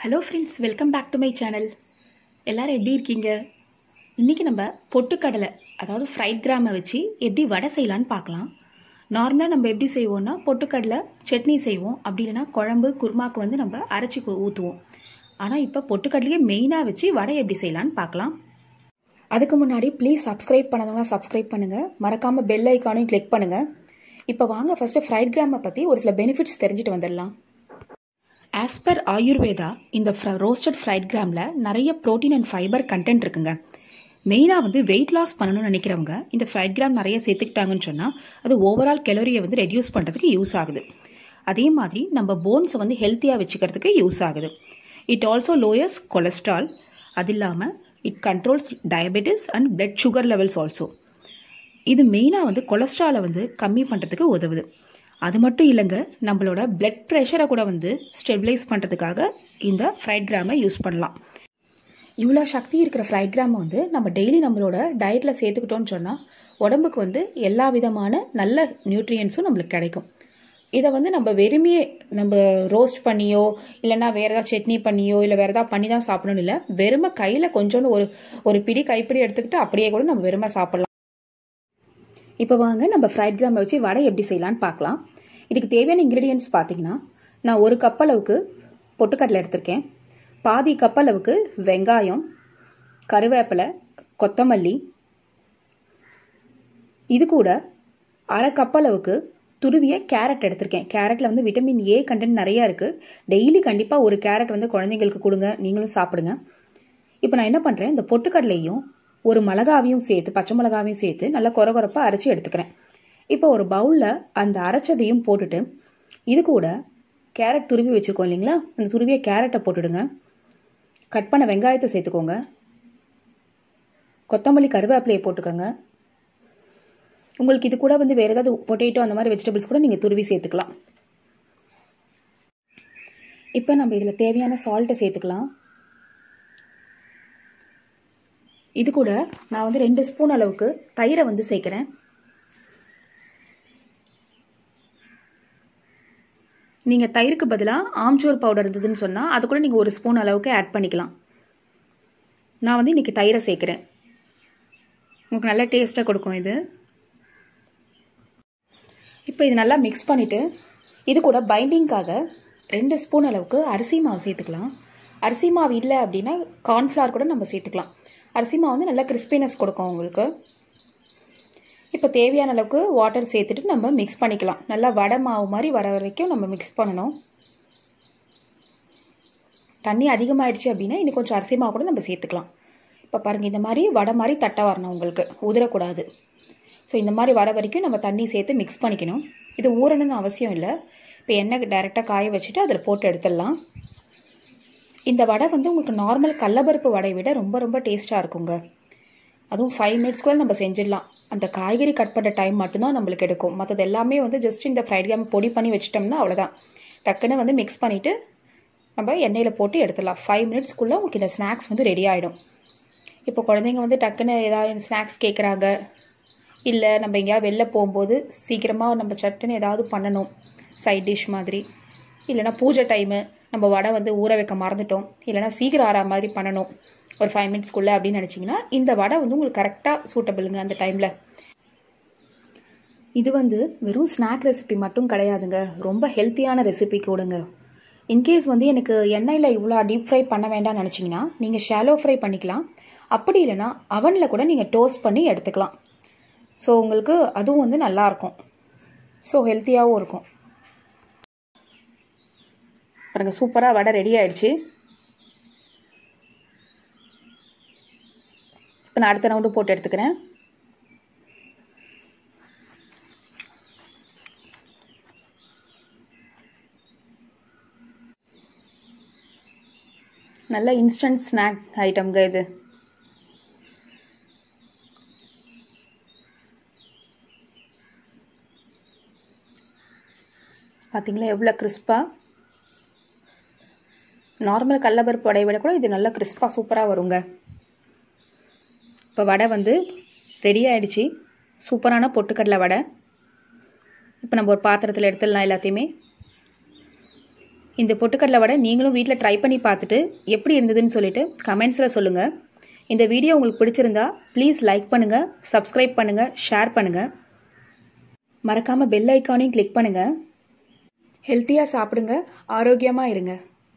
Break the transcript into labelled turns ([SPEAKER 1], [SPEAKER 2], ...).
[SPEAKER 1] hello friends welcome back to my channel எல்லோரும் எப்படி இருக்கீங்க இன்றைக்கி நம்ம பொட்டுக்கடலை அதாவது ஃப்ரைட் கிராமை வச்சு எப்படி வடை செய்யலான்னு பார்க்கலாம் நார்மலாக நம்ம எப்படி செய்வோம்னா பொட்டுக்கடலை சட்னி செய்வோம் அப்படி இல்லைனா குழம்பு குருமாக்கு வந்து நம்ம அரைச்சி ஊற்றுவோம் ஆனால் இப்போ பொட்டுக்கடலையே மெயினாக வச்சு வடை எப்படி செய்யலான்னு பார்க்கலாம் அதுக்கு முன்னாடி ப்ளீஸ் சப்ஸ்கிரைப் பண்ணதவங்க சப்ஸ்கிரைப் பண்ணுங்கள் மறக்காமல் பெல் ஐக்கானையும் கிளிக் பண்ணுங்கள் இப்போ வாங்க ஃபஸ்ட்டு ஃப்ரைட் கிராமை பற்றி ஒரு சில பெனிஃபிட்ஸ் தெரிஞ்சுட்டு வந்துடலாம் ஆஸ் பர் ஆயுர்வேதா இந்த ரோஸ்டட் ஃப்ரைட் கிராமில் நிறைய ப்ரோட்டீன் அண்ட் ஃபைபர் கண்டென்ட் இருக்குங்க மெயினாக வந்து வெயிட் லாஸ் பண்ணணும்னு நினைக்கிறவங்க இந்த ஃப்ரைட் கிராம் நிறைய சேர்த்துக்கிட்டாங்கன்னு சொன்னால் அது ஓவரால் கெலோரியை வந்து ரெடியூஸ் பண்ணுறதுக்கு யூஸ் ஆகுது அதே மாதிரி நம்ம போன்ஸை வந்து ஹெல்த்தியாக வச்சுக்கிறதுக்கு யூஸ் ஆகுது இட் ஆல்சோ லோயர்ஸ் கொலஸ்ட்ரால் அது இல்லாமல் it controls diabetes and blood sugar levels also இது மெயினாக வந்து கொலஸ்ட்ராலை வந்து கம்மி பண்ணுறதுக்கு உதவுது அது மட்டும் இல்லைங்க நம்மளோட பிளட் ப்ரெஷரை கூட வந்து ஸ்டெபிலைஸ் பண்ணுறதுக்காக இந்த ஃப்ரைட் கிராமை யூஸ் பண்ணலாம் இவ்வளோ சக்தி இருக்கிற ஃப்ரைட் கிராமை வந்து நம்ம டெய்லி நம்மளோட டயட்டில் சேர்த்துக்கிட்டோம்னு சொன்னால் உடம்புக்கு வந்து எல்லா விதமான நல்ல நியூட்ரியன்ஸும் நம்மளுக்கு கிடைக்கும் இதை வந்து நம்ம வெறுமையே நம்ம ரோஸ்ட் பண்ணியோ இல்லைன்னா வேறு ஏதாவது சட்னி பண்ணியோ இல்லை வேறு ஏதாவது பண்ணி தான் சாப்பிடணும் இல்லை வெறுமை கையில் கொஞ்சோன்னு ஒரு ஒரு பிடி கைப்பிடி எடுத்துக்கிட்டு அப்படியே கூட நம்ம வெறுமை சாப்பிட்லாம் இப்போ வாங்க நம்ம ஃப்ரைட் கிராம்பை வச்சு வடை எப்படி செய்யலான்னு பார்க்கலாம் இதுக்கு தேவையான இன்க்ரீடியன்ஸ் பார்த்தீங்கன்னா நான் ஒரு கப் அளவுக்கு பொட்டுக்கடலை எடுத்திருக்கேன் பாதி கப் அளவுக்கு வெங்காயம் கருவேப்பிலை கொத்தமல்லி இது கூட அரை கப் அளவுக்கு துருவிய கேரட் எடுத்திருக்கேன் கேரட்டில் வந்து விட்டமின் ஏ கண்டென்ட் நிறையா இருக்குது டெய்லி கண்டிப்பாக ஒரு கேரட் வந்து குழந்தைங்களுக்கு கொடுங்க நீங்களும் சாப்பிடுங்க இப்போ நான் என்ன பண்ணுறேன் இந்த பொட்டுக்கடலையும் ஒரு மிளகாவையும் சேர்த்து பச்சை மிளகாவையும் சேர்த்து நல்லா கொர கொரப்பாக அரைச்சி எடுத்துக்கிறேன் இப்போ ஒரு பவுலில் அந்த அரைச்சதையும் போட்டுட்டு இது கூட கேரட் துருவி வச்சுருக்கோம் இல்லைங்களா அந்த துருவியை கேரட்டை போட்டுடுங்க கட் பண்ண வெங்காயத்தை சேர்த்துக்கோங்க கொத்தமல்லி கருவேப்பிலையை போட்டுக்கோங்க உங்களுக்கு இது கூட வந்து வேறு ஏதாவது பொட்டேட்டோ அந்த மாதிரி வெஜிடபிள்ஸ் கூட நீங்கள் துருவி சேர்த்துக்கலாம் இப்போ நம்ம இதில் தேவையான சால்ட்டை சேர்த்துக்கலாம் இது கூட நான் வந்து ரெண்டு ஸ்பூன் அளவுக்கு தயிரை வந்து சேர்க்குறேன் நீங்கள் தயிருக்கு பதிலாக ஆம்ச்சூர் பவுடர் இருந்ததுன்னு சொன்னால் அது கூட நீங்கள் ஒரு ஸ்பூன் அளவுக்கு ஆட் பண்ணிக்கலாம் நான் வந்து இன்றைக்கி தயிரை சேர்க்குறேன் உங்களுக்கு நல்லா டேஸ்ட்டாக கொடுக்கும் இது இப்போ இது நல்லா மிக்ஸ் பண்ணிவிட்டு இது கூட பைண்டிங்க்காக ரெண்டு ஸ்பூன் அளவுக்கு அரிசி மாவு சேர்த்துக்கலாம் அரிசி மாவு இல்லை அப்படின்னா கார்ன்ஃப்ளவர் கூட நம்ம சேர்த்துக்கலாம் அரிசிமா வந்து நல்லா கிறிஸ்பினஸ் கொடுக்கும் உங்களுக்கு இப்போ தேவையான அளவுக்கு வாட்டர் சேர்த்துட்டு நம்ம மிக்ஸ் பண்ணிக்கலாம் நல்லா வடை மாவு மாதிரி வர வரைக்கும் நம்ம மிக்ஸ் பண்ணணும் தண்ணி அதிகமாகிடுச்சு அப்படின்னா இன்னும் கொஞ்சம் அரிசிமா கூட நம்ம சேர்த்துக்கலாம் இப்போ பாருங்கள் இந்த மாதிரி வடை மாதிரி தட்டை வரணும் உங்களுக்கு உதிரக்கூடாது ஸோ இந்த மாதிரி வர வரைக்கும் நம்ம தண்ணி சேர்த்து மிக்ஸ் பண்ணிக்கணும் இது ஊறணும்னு அவசியம் இல்லை இப்போ எண்ணெய் டேரெக்டாக காய வச்சுட்டு அதில் போட்டு எடுத்துடலாம் இந்த வடை வந்து உங்களுக்கு நார்மல் கடலப்பருப்பு வடையை விட ரொம்ப ரொம்ப டேஸ்ட்டாக இருக்குங்க அதுவும் ஃபைவ் மினிட்ஸ்க்குள்ளே நம்ம செஞ்சிடலாம் அந்த காய்கறி கட் பண்ணுற டைம் மட்டும்தான் நம்மளுக்கு எடுக்கும் மற்றது எல்லாமே வந்து ஜஸ்ட் இந்த ஃப்ரைட் கிராம் பொடி பண்ணி வச்சிட்டோம்னா அவ்வளோதான் டக்குன்னு வந்து மிக்ஸ் பண்ணிவிட்டு நம்ம எண்ணெயில் போட்டு எடுத்துடலாம் ஃபைவ் மினிட்ஸ்க்குள்ளே உங்களுக்கு இந்த ஸ்நாக்ஸ் வந்து ரெடி ஆகிடும் இப்போ குழந்தைங்க வந்து டக்குன்னு ஏதாவது ஸ்நாக்ஸ் கேட்குறாங்க இல்லை நம்ம எங்கேயாவது வெளில போகும்போது சீக்கிரமாக நம்ம சட்டுன்னு ஏதாவது பண்ணணும் சைட் டிஷ் மாதிரி இல்லைனா பூஜை டைமு நம்ம வடை வந்து ஊற வைக்க மறந்துட்டோம் இல்லைனா சீக்கிரம் ஆறா மாதிரி பண்ணணும் ஒரு ஃபைவ் மினிட்ஸ்க்குள்ளே அப்படின்னு நினச்சிங்கன்னா இந்த வடை வந்து உங்களுக்கு கரெக்டாக சூட்டபிளுங்க அந்த டைமில் இது வந்து வெறும் ஸ்நாக் ரெசிபி மட்டும் கிடையாதுங்க ரொம்ப ஹெல்த்தியான ரெசிபி கூடுங்க இன்கேஸ் வந்து எனக்கு எண்ணெயில் இவ்வளோ டீப் ஃப்ரை பண்ண வேண்டாம்னு நினச்சிங்கன்னா நீங்கள் ஷாலோ ஃப்ரை பண்ணிக்கலாம் அப்படி இல்லைனா அவனில் கூட நீங்கள் டோஸ்ட் பண்ணி எடுத்துக்கலாம் ஸோ உங்களுக்கு அதுவும் வந்து நல்லாயிருக்கும் ஸோ ஹெல்த்தியாகவும் இருக்கும் பாருங்க சூப்பராக வடை ரெடி ஆயிடுச்சு இப்போ நான் அடுத்த ரவுண்டு போட்டு எடுத்துக்கிறேன் நல்ல இன்ஸ்டன்ட் ஸ்நாக் ஐட்டம்ங்க இது பார்த்தீங்களா எவ்வளோ கிறிஸ்பாக நார்மல் கடலப்பருப்பு வடையை விட கூட இது நல்லா கிறிஸ்பாக சூப்பராக வருங்க இப்போ வடை வந்து ரெடி ஆகிடுச்சி சூப்பரான பொட்டுக்கடலை வடை இப்போ நம்ம ஒரு பாத்திரத்தில் எடுத்துடலாம் எல்லாத்தையுமே இந்த பொட்டுக்கடலை வடை நீங்களும் வீட்டில் ட்ரை பண்ணி பார்த்துட்டு எப்படி இருந்ததுன்னு சொல்லிவிட்டு கமெண்ட்ஸில் சொல்லுங்கள் இந்த வீடியோ உங்களுக்கு பிடிச்சிருந்தா ப்ளீஸ் லைக் பண்ணுங்கள் சப்ஸ்கிரைப் பண்ணுங்கள் ஷேர் பண்ணுங்கள் மறக்காமல் பெல் ஐக்கானையும் கிளிக் பண்ணுங்கள் ஹெல்த்தியாக சாப்பிடுங்க ஆரோக்கியமாக இருங்க